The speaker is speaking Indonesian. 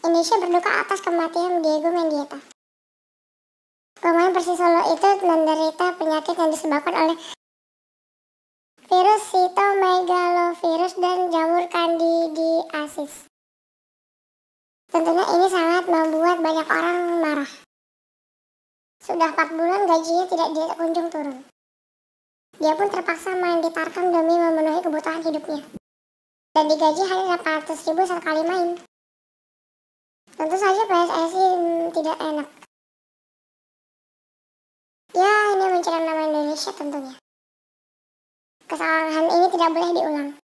Indonesia berduka atas kematian Diego Mendieta. Pemain Persis Solo itu menderita penyakit yang disebabkan oleh virus cytomegalovirus dan jamur candidiasis. Tentunya ini sangat membuat banyak orang marah. Sudah 4 bulan gajinya tidak dia kunjung turun. Dia pun terpaksa main di Tarkam demi memenuhi kebutuhan hidupnya. Dan digaji hanya 800 ribu sekali main. Tentu saja PSSI hmm, tidak enak. Ya, ini mencerang nama Indonesia tentunya. Kesalahan ini tidak boleh diulang.